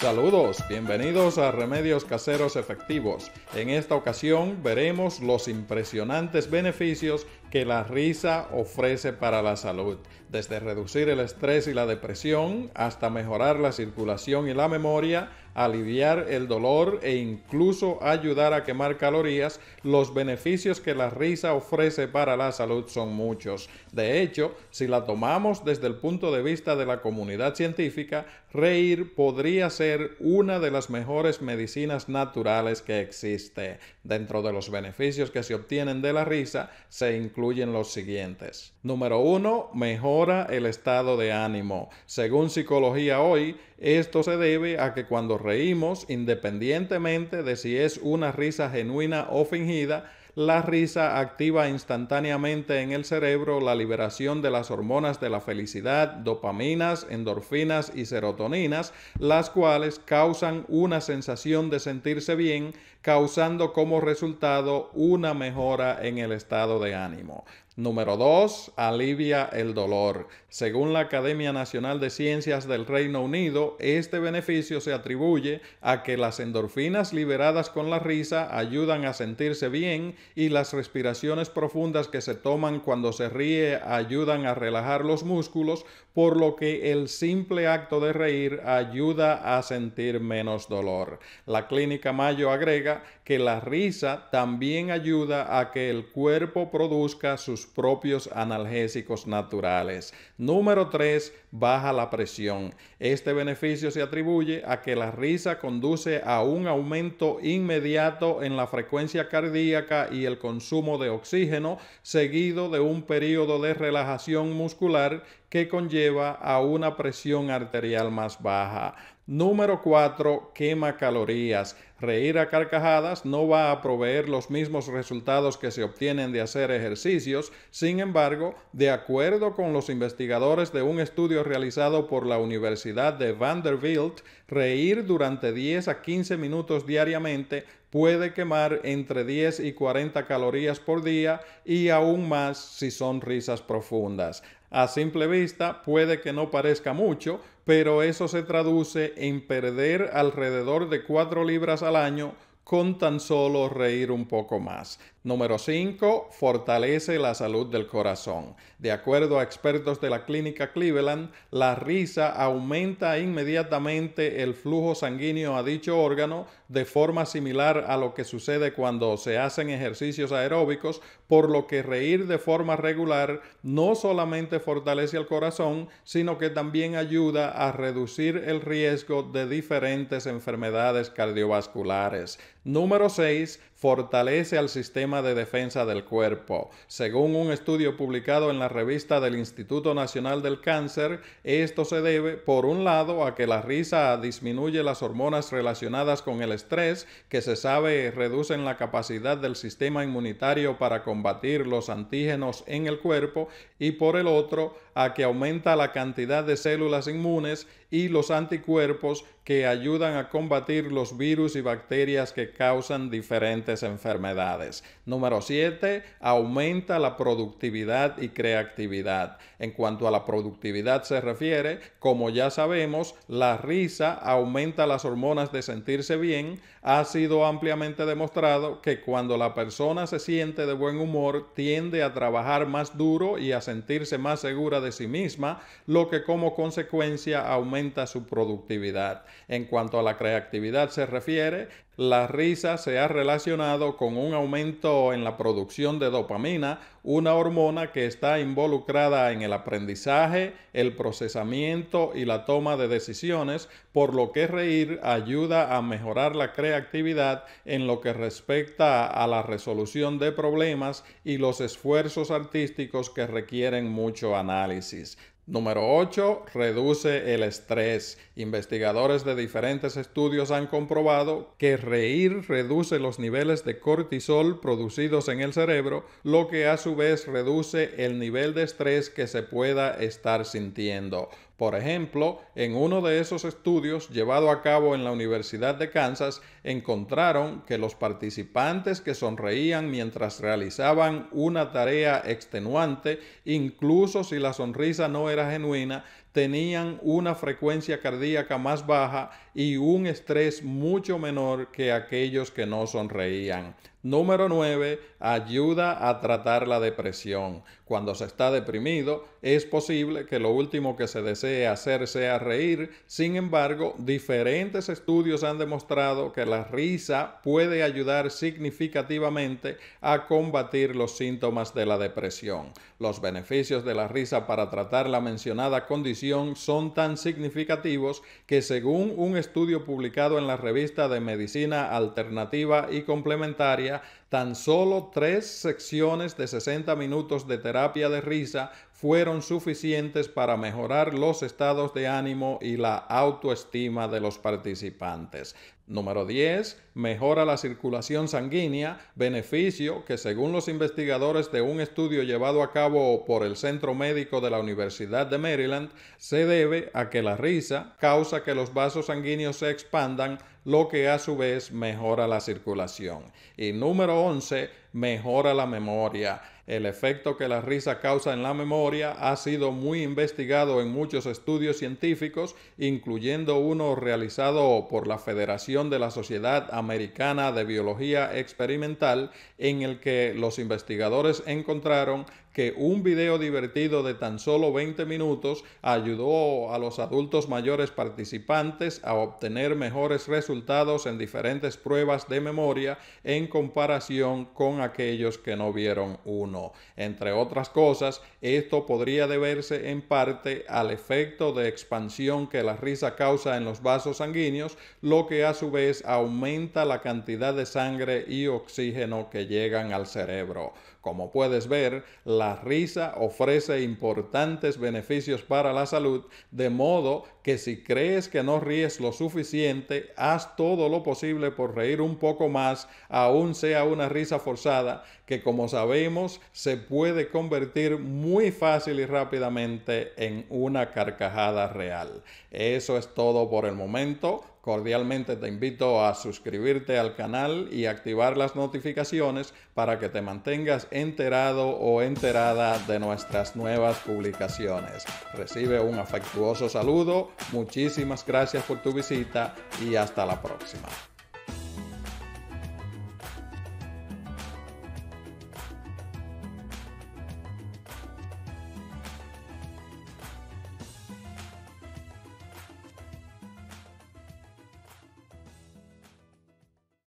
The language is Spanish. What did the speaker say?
Saludos, bienvenidos a Remedios Caseros Efectivos. En esta ocasión veremos los impresionantes beneficios que la risa ofrece para la salud, desde reducir el estrés y la depresión hasta mejorar la circulación y la memoria, aliviar el dolor e incluso ayudar a quemar calorías, los beneficios que la risa ofrece para la salud son muchos. De hecho, si la tomamos desde el punto de vista de la comunidad científica, reír podría ser una de las mejores medicinas naturales que existe. Dentro de los beneficios que se obtienen de la risa, se incluye incluyen los siguientes. Número 1. Mejora el estado de ánimo. Según Psicología Hoy, esto se debe a que cuando reímos, independientemente de si es una risa genuina o fingida, la risa activa instantáneamente en el cerebro la liberación de las hormonas de la felicidad, dopaminas, endorfinas y serotoninas, las cuales causan una sensación de sentirse bien, causando como resultado una mejora en el estado de ánimo. Número 2. Alivia el dolor. Según la Academia Nacional de Ciencias del Reino Unido, este beneficio se atribuye a que las endorfinas liberadas con la risa ayudan a sentirse bien y las respiraciones profundas que se toman cuando se ríe ayudan a relajar los músculos, por lo que el simple acto de reír ayuda a sentir menos dolor. La Clínica Mayo agrega que la risa también ayuda a que el cuerpo produzca sus propios analgésicos naturales. Número 3. Baja la presión. Este beneficio se atribuye a que la risa conduce a un aumento inmediato en la frecuencia cardíaca y el consumo de oxígeno, seguido de un periodo de relajación muscular que conlleva a una presión arterial más baja. Número 4. Quema calorías. Reír a carcajadas no va a proveer los mismos resultados que se obtienen de hacer ejercicios. Sin embargo, de acuerdo con los investigadores de un estudio realizado por la Universidad de Vanderbilt, reír durante 10 a 15 minutos diariamente puede quemar entre 10 y 40 calorías por día y aún más si son risas profundas. A simple vista puede que no parezca mucho, pero eso se traduce en perder alrededor de 4 libras al año con tan solo reír un poco más. Número 5. Fortalece la salud del corazón. De acuerdo a expertos de la clínica Cleveland, la risa aumenta inmediatamente el flujo sanguíneo a dicho órgano de forma similar a lo que sucede cuando se hacen ejercicios aeróbicos, por lo que reír de forma regular no solamente fortalece el corazón, sino que también ayuda a reducir el riesgo de diferentes enfermedades cardiovasculares. Número 6. Fortalece al sistema de defensa del cuerpo. Según un estudio publicado en la revista del Instituto Nacional del Cáncer, esto se debe, por un lado, a que la risa disminuye las hormonas relacionadas con el estrés, que se sabe reducen la capacidad del sistema inmunitario para combatir los antígenos en el cuerpo, y por el otro, a que aumenta la cantidad de células inmunes y los anticuerpos que ayudan a combatir los virus y bacterias que causan diferentes enfermedades. Número 7. Aumenta la productividad y creatividad. En cuanto a la productividad se refiere, como ya sabemos, la risa aumenta las hormonas de sentirse bien. Ha sido ampliamente demostrado que cuando la persona se siente de buen humor, tiende a trabajar más duro y a sentirse más segura de sí misma, lo que como consecuencia aumenta su productividad. En cuanto a la creatividad se refiere, la risa se ha relacionado con un aumento en la producción de dopamina, una hormona que está involucrada en el aprendizaje, el procesamiento y la toma de decisiones, por lo que reír ayuda a mejorar la creatividad en lo que respecta a la resolución de problemas y los esfuerzos artísticos que requieren mucho análisis. Número 8. Reduce el estrés. Investigadores de diferentes estudios han comprobado que reír reduce los niveles de cortisol producidos en el cerebro, lo que a su vez reduce el nivel de estrés que se pueda estar sintiendo. Por ejemplo, en uno de esos estudios llevado a cabo en la Universidad de Kansas, encontraron que los participantes que sonreían mientras realizaban una tarea extenuante, incluso si la sonrisa no era genuina, tenían una frecuencia cardíaca más baja y un estrés mucho menor que aquellos que no sonreían. Número 9. Ayuda a tratar la depresión. Cuando se está deprimido, es posible que lo último que se desee hacer sea reír. Sin embargo, diferentes estudios han demostrado que la risa puede ayudar significativamente a combatir los síntomas de la depresión. Los beneficios de la risa para tratar la mencionada condición son tan significativos que según un estudio publicado en la revista de Medicina Alternativa y Complementaria, tan solo tres secciones de 60 minutos de terapia de risa fueron suficientes para mejorar los estados de ánimo y la autoestima de los participantes. Número 10. Mejora la circulación sanguínea, beneficio que según los investigadores de un estudio llevado a cabo por el Centro Médico de la Universidad de Maryland, se debe a que la risa causa que los vasos sanguíneos se expandan, lo que a su vez mejora la circulación. Y número 11, mejora la memoria. El efecto que la risa causa en la memoria ha sido muy investigado en muchos estudios científicos, incluyendo uno realizado por la Federación de la Sociedad Americana de Biología Experimental, en el que los investigadores encontraron que un video divertido de tan solo 20 minutos ayudó a los adultos mayores participantes a obtener mejores resultados en diferentes pruebas de memoria en comparación con aquellos que no vieron uno. Entre otras cosas, esto podría deberse en parte al efecto de expansión que la risa causa en los vasos sanguíneos, lo que a su vez aumenta la cantidad de sangre y oxígeno que llegan al cerebro. Como puedes ver, la la risa ofrece importantes beneficios para la salud, de modo que si crees que no ríes lo suficiente, haz todo lo posible por reír un poco más, aun sea una risa forzada, que como sabemos se puede convertir muy fácil y rápidamente en una carcajada real. Eso es todo por el momento. Cordialmente te invito a suscribirte al canal y activar las notificaciones para que te mantengas enterado o enterada de nuestras nuevas publicaciones. Recibe un afectuoso saludo, muchísimas gracias por tu visita y hasta la próxima.